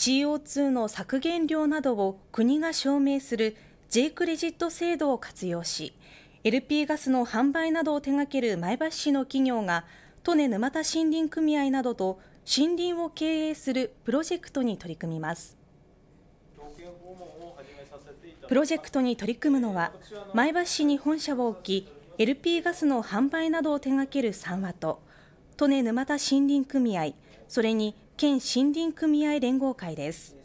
CO2 の削減量などを国が証明する J クレジット制度を活用し LP ガスの販売などを手掛ける前橋市の企業が利根沼田森林組合などと森林を経営するプロジェクトに取り組みますプロジェクトに取り組むのは前橋市に本社を置き LP ガスの販売などを手掛ける三和と利根沼田森林組合それに県森林組合連合会です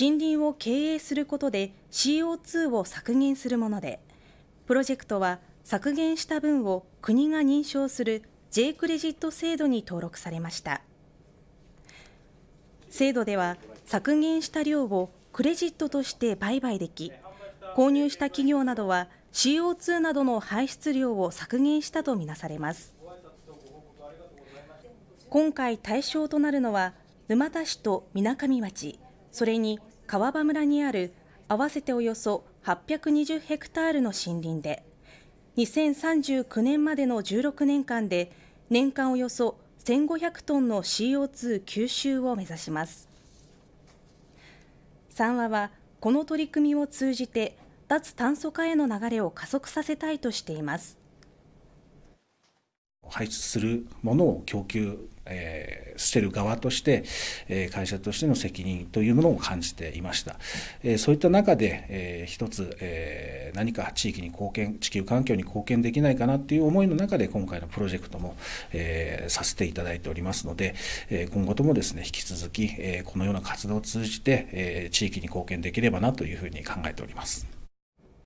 森林を経営することで CO2 を削減するものでプロジェクトは削減した分を国が認証する J クレジット制度に登録されました制度では削減した量をクレジットとして売買でき購入した企業などは CO2 などの排出量を削減したとみなされます今回対象となるのは沼田市と水上町それに川場村にある合わせておよそ820ヘクタールの森林で2039年までの16年間で年間およそ1500トンの CO2 吸収を目指します三和はこの取り組みを通じて脱炭素化への流れを加速させたいとしています排出するものを供給、えー、してる側として、え会社としての責任というものを感じていました、えそういった中で、えー、一つ、えー、何か地域に貢献地球環境に貢献できないかなっていう思いの中で今回のプロジェクトも、えさせていただいておりますので、え今後ともですね引き続き、えこのような活動を通じて、え地域に貢献できればなというふうに考えております